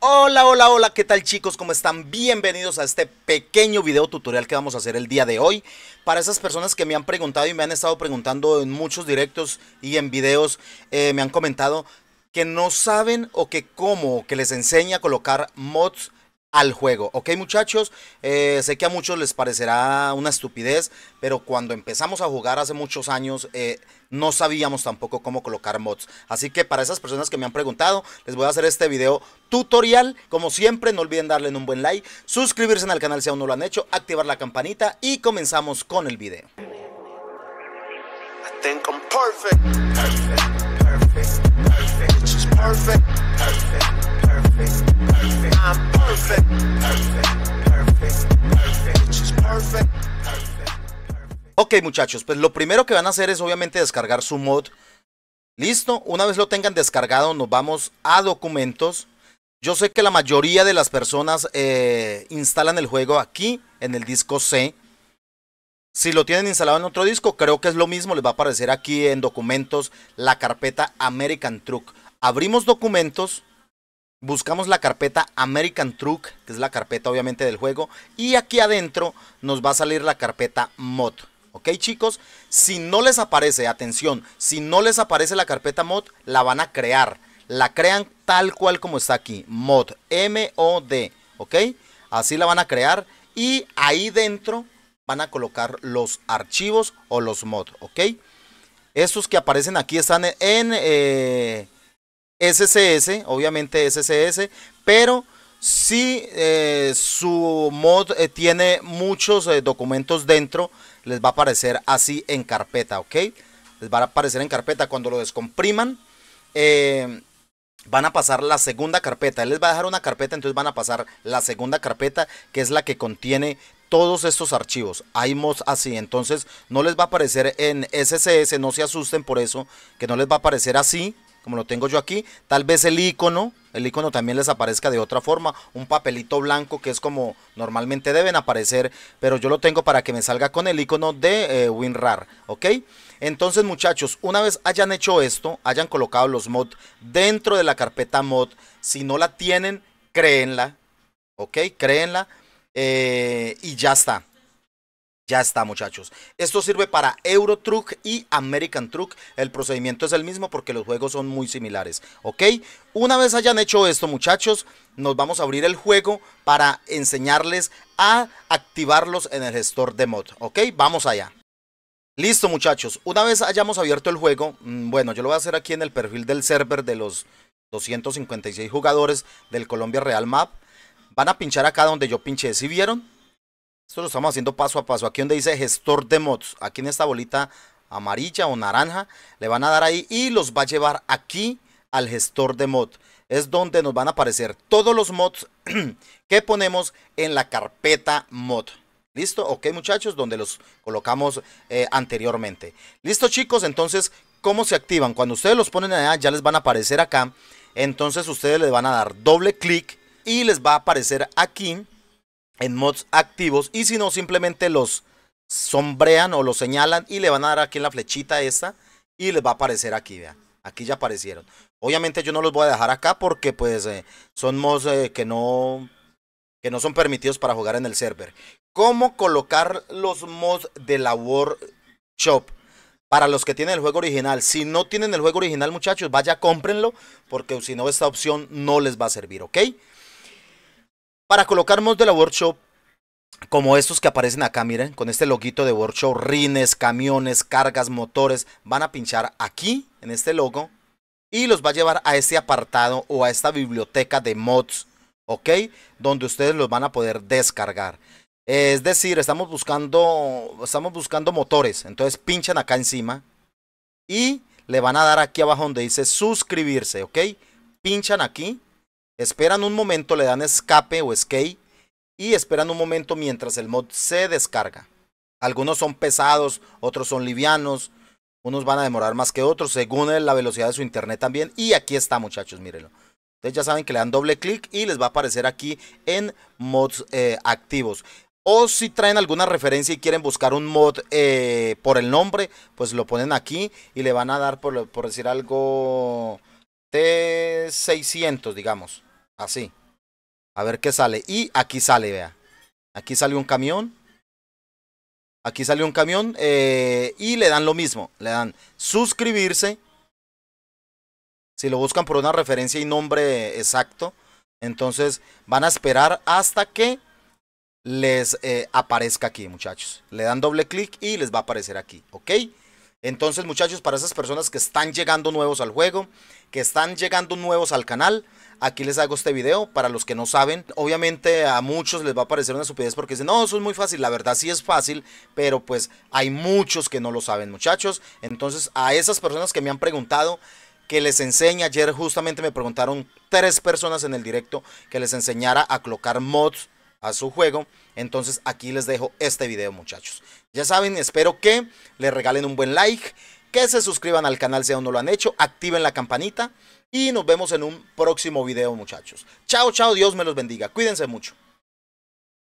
Hola, hola, hola, ¿qué tal chicos? ¿Cómo están? Bienvenidos a este pequeño video tutorial que vamos a hacer el día de hoy. Para esas personas que me han preguntado y me han estado preguntando en muchos directos y en videos, eh, me han comentado que no saben o que cómo, que les enseña a colocar mods al juego. Ok muchachos, eh, sé que a muchos les parecerá una estupidez, pero cuando empezamos a jugar hace muchos años eh, no sabíamos tampoco cómo colocar mods. Así que para esas personas que me han preguntado, les voy a hacer este video tutorial. Como siempre, no olviden darle un buen like, suscribirse al canal si aún no lo han hecho, activar la campanita y comenzamos con el video. Ok, muchachos, pues lo primero que van a hacer es obviamente descargar su mod. Listo, una vez lo tengan descargado, nos vamos a documentos. Yo sé que la mayoría de las personas eh, instalan el juego aquí, en el disco C. Si lo tienen instalado en otro disco, creo que es lo mismo. Les va a aparecer aquí en documentos la carpeta American Truck. Abrimos documentos, buscamos la carpeta American Truck, que es la carpeta obviamente del juego. Y aquí adentro nos va a salir la carpeta Mod. ¿Ok chicos? Si no les aparece, atención, si no les aparece la carpeta mod, la van a crear. La crean tal cual como está aquí, mod, M-O-D, ¿ok? Así la van a crear y ahí dentro van a colocar los archivos o los mod ¿ok? Estos que aparecen aquí están en, SSS, eh, obviamente SSS, pero si eh, su mod eh, tiene muchos documentos dentro, les va a aparecer así en carpeta, ¿ok? Les va a aparecer en carpeta cuando lo descompriman. Eh, van a pasar la segunda carpeta. les va a dejar una carpeta, entonces van a pasar la segunda carpeta, que es la que contiene todos estos archivos. mos así, entonces no les va a aparecer en SSS. no se asusten por eso, que no les va a aparecer así, como lo tengo yo aquí. Tal vez el icono, el icono también les aparezca de otra forma, un papelito blanco que es como normalmente deben aparecer, pero yo lo tengo para que me salga con el icono de eh, WinRAR, ¿ok? Entonces muchachos, una vez hayan hecho esto, hayan colocado los mods dentro de la carpeta mod, si no la tienen, créenla, ¿ok? Créenla eh, y ya está. Ya está, muchachos. Esto sirve para Euro Truck y American Truck. El procedimiento es el mismo porque los juegos son muy similares. ¿Ok? Una vez hayan hecho esto, muchachos, nos vamos a abrir el juego para enseñarles a activarlos en el gestor de mod. ¿Ok? Vamos allá. Listo, muchachos. Una vez hayamos abierto el juego, mm, bueno, yo lo voy a hacer aquí en el perfil del server de los 256 jugadores del Colombia Real Map. Van a pinchar acá donde yo pinché. ¿Sí vieron? Esto lo estamos haciendo paso a paso. Aquí donde dice gestor de mods, aquí en esta bolita amarilla o naranja, le van a dar ahí y los va a llevar aquí al gestor de mod. Es donde nos van a aparecer todos los mods que ponemos en la carpeta mod. ¿Listo? Ok muchachos, donde los colocamos eh, anteriormente. ¿Listo chicos? Entonces, ¿cómo se activan? Cuando ustedes los ponen allá, ya les van a aparecer acá. Entonces ustedes les van a dar doble clic y les va a aparecer aquí en mods activos y si no simplemente los sombrean o los señalan y le van a dar aquí la flechita esta y les va a aparecer aquí, vean, Aquí ya aparecieron. Obviamente yo no los voy a dejar acá porque pues eh, son mods eh, que no que no son permitidos para jugar en el server. ¿Cómo colocar los mods de la workshop? Para los que tienen el juego original, si no tienen el juego original, muchachos, vaya cómprenlo porque si no esta opción no les va a servir, ¿ok? Para colocar mods de la workshop, como estos que aparecen acá, miren, con este loguito de workshop, rines, camiones, cargas, motores, van a pinchar aquí, en este logo, y los va a llevar a este apartado o a esta biblioteca de mods, ¿ok? Donde ustedes los van a poder descargar. Es decir, estamos buscando, estamos buscando motores, entonces pinchan acá encima y le van a dar aquí abajo donde dice suscribirse, ¿ok? Pinchan aquí Esperan un momento, le dan escape o escape y esperan un momento mientras el mod se descarga. Algunos son pesados, otros son livianos, unos van a demorar más que otros según la velocidad de su internet también. Y aquí está muchachos, mírenlo. Ustedes ya saben que le dan doble clic y les va a aparecer aquí en mods eh, activos. O si traen alguna referencia y quieren buscar un mod eh, por el nombre, pues lo ponen aquí y le van a dar, por, por decir algo, T600, digamos. Así. A ver qué sale. Y aquí sale, vea. Aquí sale un camión. Aquí sale un camión eh, y le dan lo mismo. Le dan suscribirse. Si lo buscan por una referencia y nombre exacto, entonces van a esperar hasta que les eh, aparezca aquí, muchachos. Le dan doble clic y les va a aparecer aquí, ¿ok? Entonces, muchachos, para esas personas que están llegando nuevos al juego, que están llegando nuevos al canal, Aquí les hago este video para los que no saben. Obviamente a muchos les va a parecer una estupidez porque dicen, no, eso es muy fácil. La verdad sí es fácil, pero pues hay muchos que no lo saben, muchachos. Entonces a esas personas que me han preguntado, que les enseñe. Ayer justamente me preguntaron tres personas en el directo que les enseñara a colocar mods a su juego. Entonces aquí les dejo este video muchachos. Ya saben, espero que les regalen un buen like, que se suscriban al canal si aún no lo han hecho, activen la campanita. Y nos vemos en un próximo video, muchachos. Chao, chao, Dios me los bendiga. Cuídense mucho.